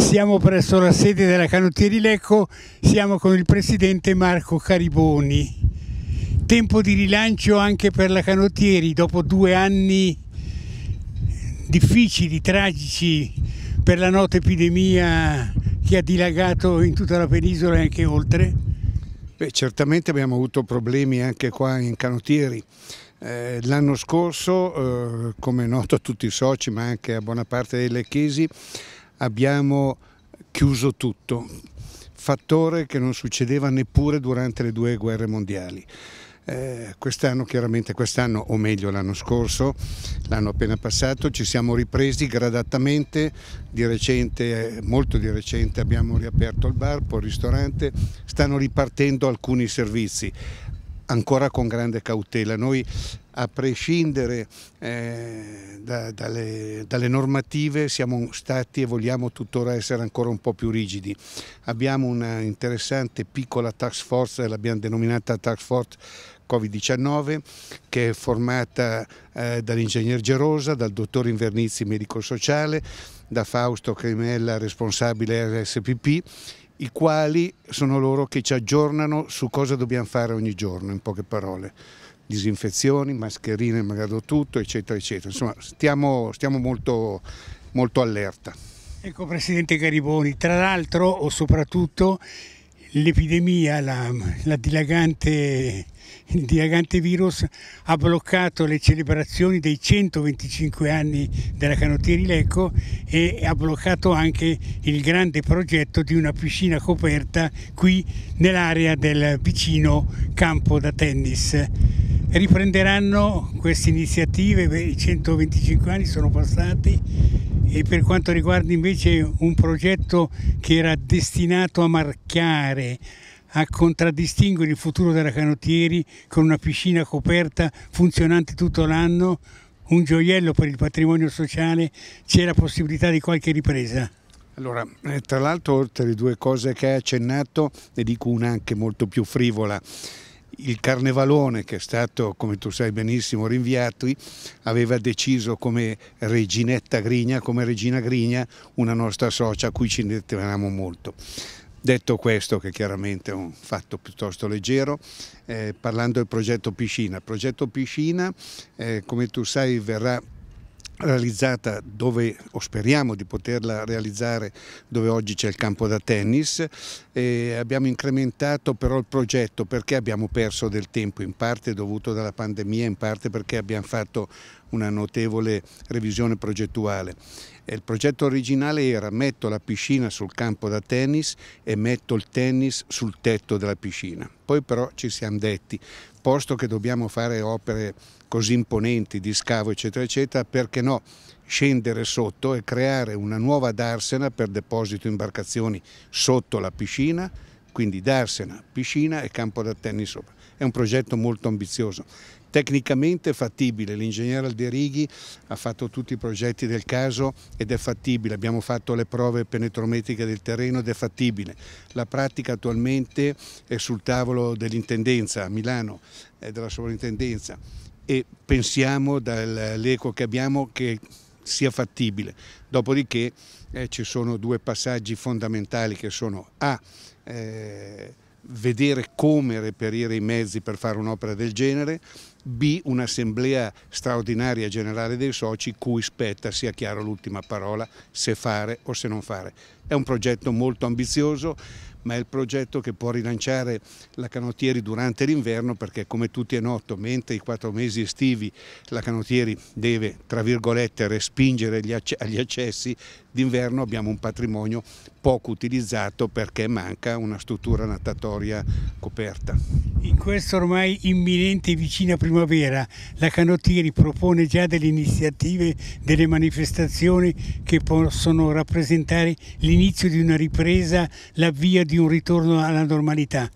Siamo presso la sede della Canottieri Lecco, siamo con il presidente Marco Cariboni. Tempo di rilancio anche per la Canottieri dopo due anni difficili, tragici per la nota epidemia che ha dilagato in tutta la penisola e anche oltre. Beh, certamente abbiamo avuto problemi anche qua in Canottieri. Eh, L'anno scorso, eh, come è noto a tutti i soci, ma anche a buona parte dei lecchesi, abbiamo chiuso tutto, fattore che non succedeva neppure durante le due guerre mondiali. Eh, quest'anno, chiaramente quest'anno, o meglio l'anno scorso, l'anno appena passato, ci siamo ripresi gradatamente, di recente, molto di recente abbiamo riaperto il bar, poi il ristorante, stanno ripartendo alcuni servizi ancora con grande cautela. Noi a prescindere eh, da, dalle, dalle, normative siamo stati e vogliamo tuttora essere ancora un po' più rigidi. Abbiamo una interessante piccola task force, l'abbiamo denominata task force Covid-19 che è formata eh, dall'ingegner Gerosa, dal dottor Invernizzi medico sociale, da Fausto Cremella responsabile RSPP i quali sono loro che ci aggiornano su cosa dobbiamo fare ogni giorno, in poche parole. Disinfezioni, mascherine, malgrado tutto, eccetera, eccetera. Insomma, stiamo, stiamo molto, molto allerta. Ecco Presidente Gariboni, tra l'altro o soprattutto l'epidemia, la, la dilagante, il dilagante virus ha bloccato le celebrazioni dei 125 anni della canottieri Lecco e ha bloccato anche il grande progetto di una piscina coperta qui nell'area del vicino campo da tennis. Riprenderanno queste iniziative, i 125 anni sono passati e per quanto riguarda invece un progetto che era destinato a marchiare, a contraddistinguere il futuro della Canottieri con una piscina coperta funzionante tutto l'anno, un gioiello per il patrimonio sociale, c'è la possibilità di qualche ripresa. Allora, eh, tra l'altro, oltre alle due cose che hai accennato, ne dico una anche molto più frivola il Carnevalone che è stato, come tu sai benissimo, rinviato, aveva deciso come reginetta Grigna, come regina Grigna, una nostra socia a cui ci tenevamo molto. Detto questo, che chiaramente è un fatto piuttosto leggero, eh, parlando del progetto Piscina. Il progetto Piscina, eh, come tu sai, verrà realizzata dove o speriamo di poterla realizzare dove oggi c'è il campo da tennis e abbiamo incrementato però il progetto perché abbiamo perso del tempo in parte dovuto alla pandemia in parte perché abbiamo fatto una notevole revisione progettuale. Eh, il progetto originale era metto la piscina sul campo da tennis e metto il tennis sul tetto della piscina. Poi però ci siamo detti, posto che dobbiamo fare opere così imponenti di scavo eccetera eccetera, perché no scendere sotto e creare una nuova darsena per deposito imbarcazioni sotto la piscina, quindi darsena, piscina e campo da tennis sopra. È un progetto molto ambizioso tecnicamente fattibile, l'ingegnere Alderighi ha fatto tutti i progetti del caso ed è fattibile, abbiamo fatto le prove penetrometriche del terreno ed è fattibile. La pratica attualmente è sul tavolo dell'intendenza a Milano e eh, della sovrintendenza e pensiamo dall'eco che abbiamo che sia fattibile. Dopodiché eh, ci sono due passaggi fondamentali che sono A, eh, vedere come reperire i mezzi per fare un'opera del genere B un'assemblea straordinaria generale dei soci cui spetta, sia chiaro l'ultima parola, se fare o se non fare. È un progetto molto ambizioso ma è il progetto che può rilanciare la Canottieri durante l'inverno perché come tutti è noto, mentre i quattro mesi estivi la Canottieri deve, tra virgolette, respingere agli accessi, d'inverno abbiamo un patrimonio poco utilizzato perché manca una struttura natatoria coperta. In questa ormai imminente vicina primavera la Canottieri propone già delle iniziative, delle manifestazioni che possono rappresentare l'inizio di una ripresa, l'avvio di un ritorno alla normalità.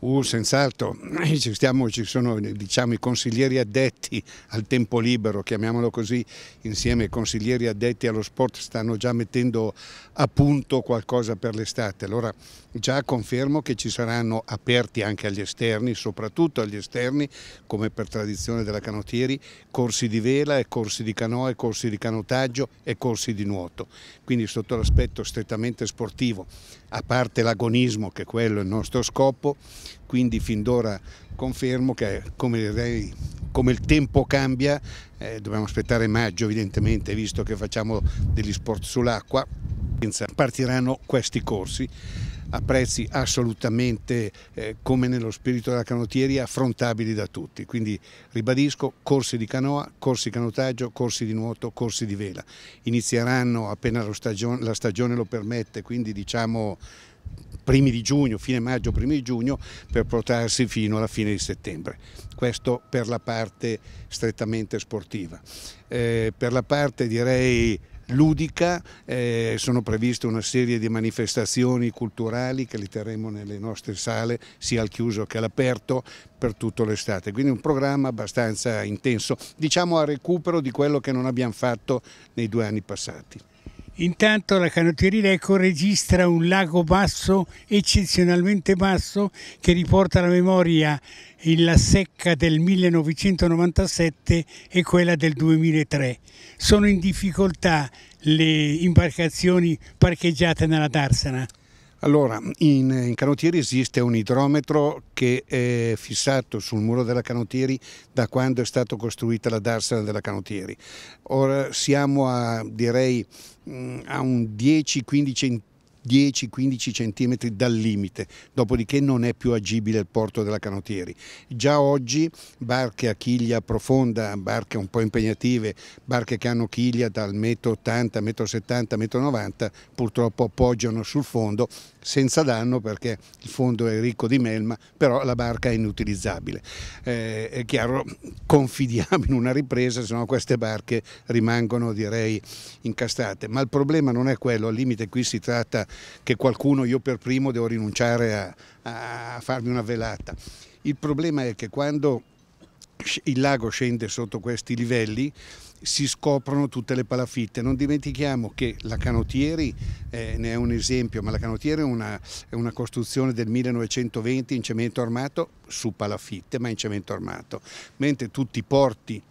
Uh, senz'altro, ci, ci, sono diciamo, i consiglieri addetti al tempo libero, chiamiamolo così, insieme ai consiglieri addetti allo sport stanno già mettendo a punto qualcosa per l'estate. Allora già confermo che ci saranno aperti anche agli esterni, soprattutto agli esterni, come per tradizione della canottieri, corsi di vela e corsi di canoa e corsi di canotaggio e corsi di nuoto. Quindi sotto l'aspetto strettamente sportivo, a parte l'agonismo che quello è il nostro scopo, quindi fin d'ora confermo che come, come, il tempo cambia eh, dobbiamo aspettare maggio evidentemente visto che facciamo degli sport sull'acqua partiranno questi corsi a prezzi assolutamente eh, come nello spirito della canottieri affrontabili da tutti quindi ribadisco corsi di canoa, corsi di canotaggio, corsi di nuoto, corsi di vela inizieranno appena la stagione lo permette quindi diciamo primi di giugno, fine maggio, primi di giugno, per portarsi fino alla fine di settembre. Questo per la parte strettamente sportiva. Eh, per la parte direi ludica, eh, sono previste una serie di manifestazioni culturali che li terremo nelle nostre sale sia al chiuso che all'aperto per tutto l'estate, quindi un programma abbastanza intenso, diciamo a recupero di quello che non abbiamo fatto nei due anni passati. Intanto la canottieriera Eco registra un lago basso, eccezionalmente basso, che riporta alla memoria la secca del 1997 e quella del 2003. Sono in difficoltà le imbarcazioni parcheggiate nella Darsana. Allora, in, in, canottieri esiste un idrometro che è fissato sul muro della canottieri da quando è stata costruita la darsena della canottieri. Ora siamo a, direi, mm, a un 10-15 cm 10-15 cm dal limite, dopodiché non è più agibile il porto della Canotieri. Già oggi barche a chiglia profonda, barche un po' impegnative, barche che hanno chiglia dal 1,80 m, 1,70 m, 1,90 m purtroppo appoggiano sul fondo senza danno perché il fondo è ricco di melma, però la barca è inutilizzabile. Eh, è chiaro, confidiamo in una ripresa, se no queste barche rimangono direi incastrate, ma il problema non è quello, al limite qui si tratta che qualcuno, io per primo, devo rinunciare a, a farmi una velata. Il problema è che quando il lago scende sotto questi livelli si scoprono tutte le palafitte. Non dimentichiamo che la Canotieri eh, ne è un esempio, ma la Canotieri è una, è una, costruzione del 1920 in cemento armato su palafitte, ma in cemento armato, mentre tutti i porti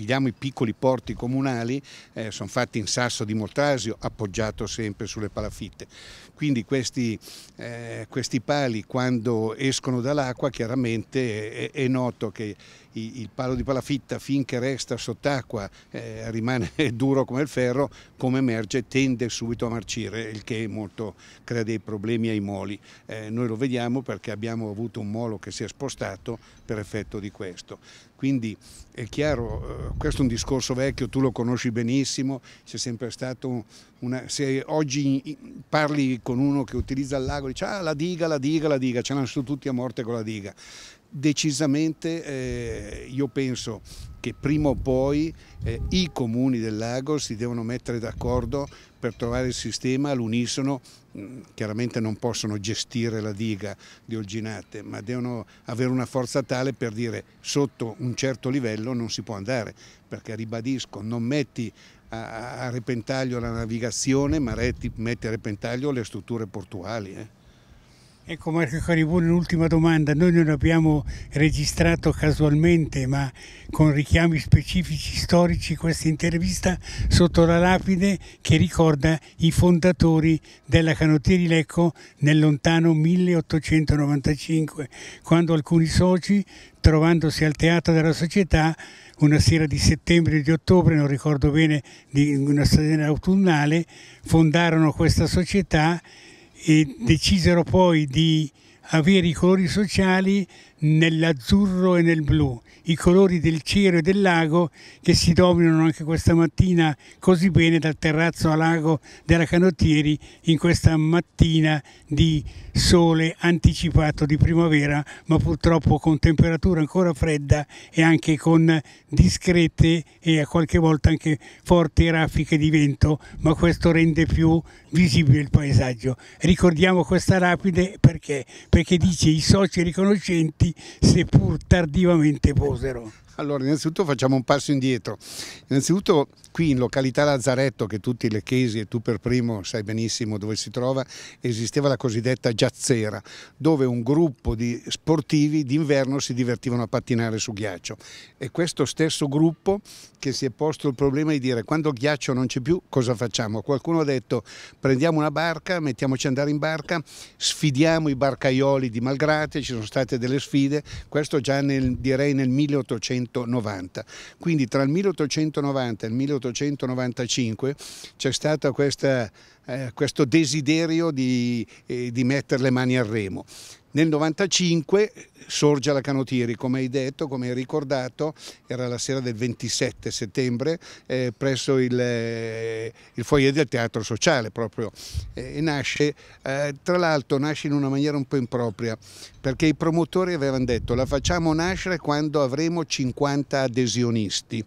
pigliamo i piccoli porti comunali, eh, sono fatti in sasso di Moltrasio, appoggiato sempre sulle palafitte. Quindi questi, eh, questi pali quando escono dall'acqua chiaramente è, è noto che il palo di palafitta finché resta sott'acqua eh, rimane duro come il ferro, come emerge tende subito a marcire, il che molto crea dei problemi ai moli. Eh, noi lo vediamo perché abbiamo avuto un molo che si è spostato per effetto di questo. Quindi è chiaro, eh, questo è un discorso vecchio, tu lo conosci benissimo, c'è sempre stato una... se oggi parli con uno che utilizza il lago, dice ah la diga, la diga, la diga, ce l'hanno su tutti a morte con la diga decisamente eh, io penso che prima o poi eh, i comuni del lago si devono mettere d'accordo per trovare il sistema all'unisono, mm, chiaramente non possono gestire la diga di Olginate, ma devono avere una forza tale per dire sotto un certo livello non si può andare, perché ribadisco, non metti a, a repentaglio la navigazione, ma metti a repentaglio le strutture portuali. Eh. Ecco Marco Caribone, un'ultima domanda. Noi non abbiamo registrato casualmente, ma con richiami specifici storici, questa intervista sotto la lapide che ricorda i fondatori della Canottieri Lecco nel lontano 1895, quando alcuni soci, trovandosi al teatro della società, una sera di settembre o di ottobre, non ricordo bene, di una stagione autunnale, fondarono questa società e decisero poi di avere i colori sociali nell'azzurro e nel blu, i colori del cielo e del lago che si dominano anche questa mattina così bene dal terrazzo a lago della Canottieri in questa mattina di sole anticipato di primavera, ma purtroppo con temperatura ancora fredda e anche con discrete e a qualche volta anche forti raffiche di vento, ma questo rende più visibile il paesaggio. Ricordiamo questa rapide perché? Perché dice i soci riconoscenti seppur tardivamente posero. Allora, innanzitutto facciamo un passo indietro. Innanzitutto qui in località Lazzaretto, che tutti i lecchesi e tu per primo sai benissimo dove si trova, esisteva la cosiddetta giazzera, dove un gruppo di sportivi d'inverno si divertivano a pattinare su ghiaccio. E questo stesso gruppo che si è posto il problema di dire quando il ghiaccio non c'è più cosa facciamo? Qualcuno ha detto prendiamo una barca, mettiamoci ad andare in barca, sfidiamo i barcaioli di Malgrate, ci sono state delle sfide, questo già nel, direi nel 1800 1890. Quindi tra il 1890 e il 1895 c'è stata questa eh, questo desiderio di, eh, di mettere le mani al remo. Nel 1995 sorge la Canotieri, come hai detto, come hai ricordato, era la sera del 27 settembre eh, presso il, eh, il, foyer del Teatro Sociale proprio eh, e nasce, eh, tra l'altro nasce in una maniera un po' impropria perché i promotori avevano detto la facciamo nascere quando avremo 50 adesionisti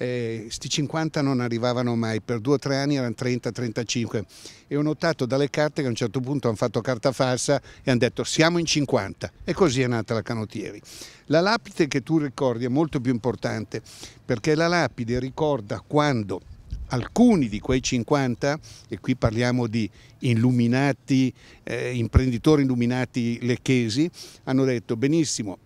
eh, sti 50 non arrivavano mai, per due o tre anni erano 30-35 e ho notato dalle carte che a un certo punto hanno fatto carta falsa e hanno detto siamo in 50 e così è nata la Canottieri. La lapide che tu ricordi è molto più importante perché la lapide ricorda quando alcuni di quei 50, e qui parliamo di illuminati, eh, imprenditori illuminati lecchesi, hanno detto benissimo,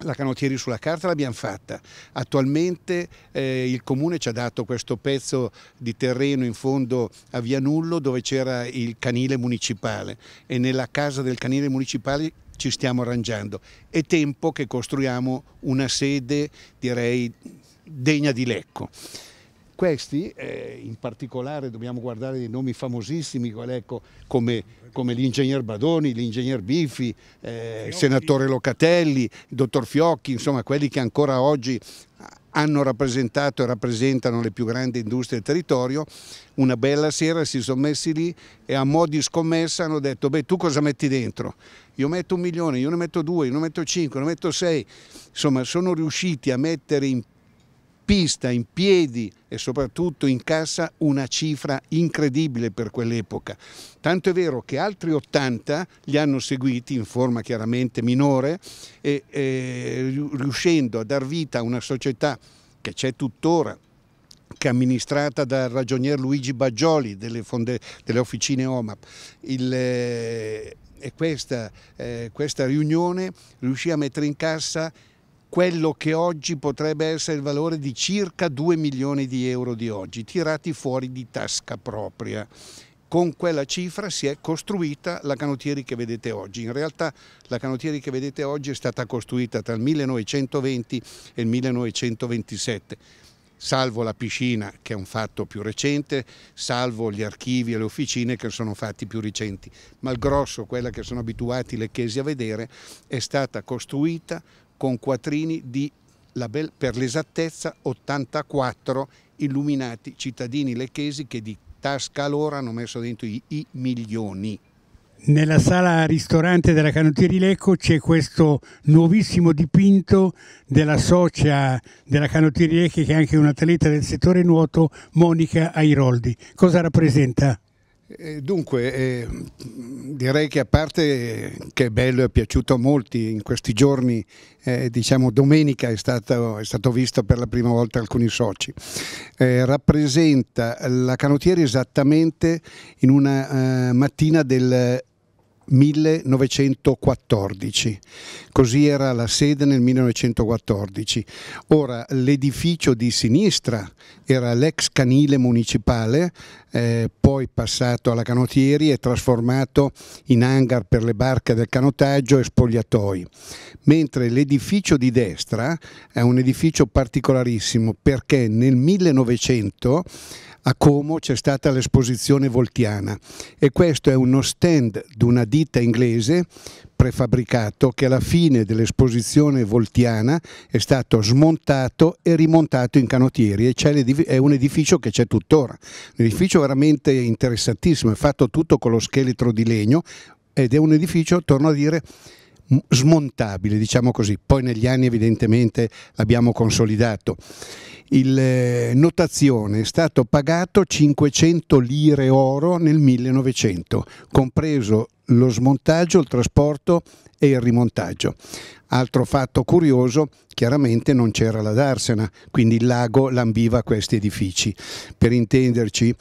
la canottieri sulla carta l'abbiamo fatta, attualmente eh, il comune ci ha dato questo pezzo di terreno in fondo a Via Nullo dove c'era il canile municipale e nella casa del canile municipale ci stiamo arrangiando. È tempo che costruiamo una sede direi degna di Lecco. Questi, eh, in particolare dobbiamo guardare dei nomi famosissimi ecco, come, come l'ingegner Badoni, l'ingegner Biffi, eh, il senatore Locatelli, il dottor Fiocchi, insomma quelli che ancora oggi hanno rappresentato e rappresentano le più grandi industrie del territorio, una bella sera si sono messi lì e a mo' di scommessa hanno detto beh tu cosa metti dentro? Io metto un milione, io ne metto due, io ne metto cinque, io ne metto sei, insomma sono riusciti a mettere in pista, in piedi e soprattutto in cassa una cifra incredibile per quell'epoca. Tanto è vero che altri 80 li hanno seguiti in forma chiaramente minore, e, e, riuscendo a dar vita a una società che c'è tuttora, che è amministrata dal ragionier Luigi Baggioli delle, fonde, delle officine OMAP. Il, eh, e questa, eh, questa riunione riuscì a mettere in cassa quello che oggi potrebbe essere il valore di circa 2 milioni di euro di oggi, tirati fuori di tasca propria. Con quella cifra si è costruita la canottieri che vedete oggi. In realtà la canottieri che vedete oggi è stata costruita tra il 1920 e il 1927 salvo la piscina che è un fatto più recente, salvo gli archivi e le officine che sono fatti più recenti, ma il grosso, quella che sono abituati le chiesi a vedere, è stata costruita con quattrini di, per l'esattezza, 84 illuminati cittadini lecchesi che di tasca loro hanno messo dentro i, i milioni. Nella sala ristorante della Canottieri Lecco c'è questo nuovissimo dipinto della socia della Canottieri Lecco che è anche un'atleta del settore nuoto, Monica Airoldi. Cosa rappresenta? Eh, dunque, eh, direi che a parte che è bello e è piaciuto a molti in questi giorni, eh, diciamo domenica è stato, è stato, visto per la prima volta alcuni soci, eh, rappresenta la canottiera esattamente in una eh, mattina del 1914, così era la sede nel 1914. Ora l'edificio di sinistra era l'ex canile municipale eh, poi passato alla canottieri e trasformato in hangar per le barche del canottaggio e spogliatoi, mentre l'edificio di destra è un edificio particolarissimo perché nel 1900 a Como c'è stata l'esposizione voltiana e questo è uno stand di una ditta inglese prefabbricato che alla fine dell'esposizione voltiana è stato smontato e rimontato in canottieri e è un edificio che c'è tuttora. Un edificio veramente interessantissimo, è fatto tutto con lo scheletro di legno ed è un edificio, torno a dire, smontabile, diciamo così. Poi negli anni evidentemente l'abbiamo consolidato. Il eh, notazione è stato pagato 500 lire oro nel 1900, compreso lo smontaggio, il trasporto e il rimontaggio. Altro fatto curioso, chiaramente non c'era la darsena, quindi il lago lambiva questi edifici. Per intenderci,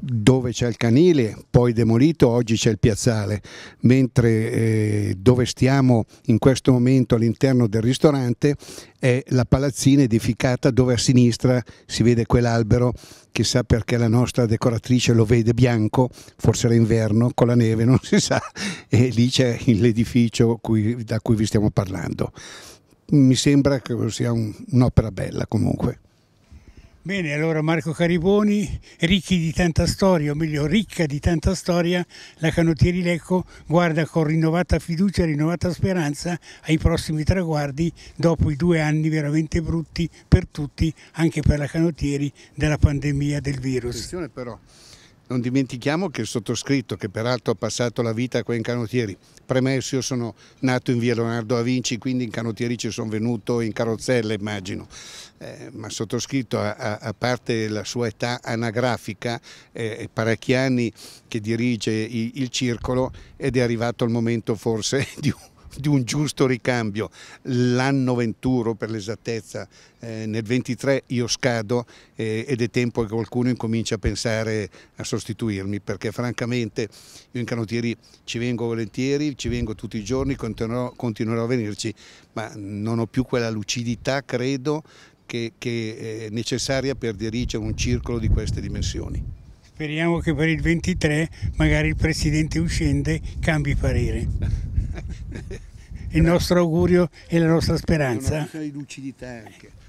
dove c'è il canile, poi demolito, oggi c'è il piazzale, mentre eh, dove stiamo in questo momento all'interno del ristorante è la palazzina edificata dove a sinistra si vede quell'albero, chissà perché la nostra decoratrice lo vede bianco, forse era inverno, con la neve, non si sa, e lì c'è l'edificio da cui vi stiamo parlando. Mi sembra che sia un'opera bella comunque. Bene, allora Marco Cariboni, ricchi di tanta storia, o meglio ricca di tanta storia, la Canottieri Lecco guarda con rinnovata fiducia, rinnovata speranza ai prossimi traguardi dopo i due anni veramente brutti per tutti, anche per la Canottieri, della pandemia del virus. Attenzione però, non dimentichiamo che il sottoscritto, che peraltro ha passato la vita qua in Canotieri, premesso io sono nato in via Leonardo da Vinci, quindi in Canotieri ci sono venuto in carrozzella immagino, eh, ma sottoscritto a, a, a, parte la sua età anagrafica, eh, parecchi anni che dirige il, il circolo ed è arrivato il momento forse di un di un giusto ricambio. L'anno 21 per l'esattezza, eh, nel 23 io scado eh, ed è tempo che qualcuno incominci a pensare a sostituirmi perché francamente io in canottieri ci vengo volentieri, ci vengo tutti i giorni, continuerò, continuerò a venirci, ma non ho più quella lucidità, credo, che, che è eh, necessaria per dirigere un circolo di queste dimensioni. Speriamo che per il 23 magari il presidente uscente cambi parere. il nostro augurio e la nostra speranza. Una di lucidità anche.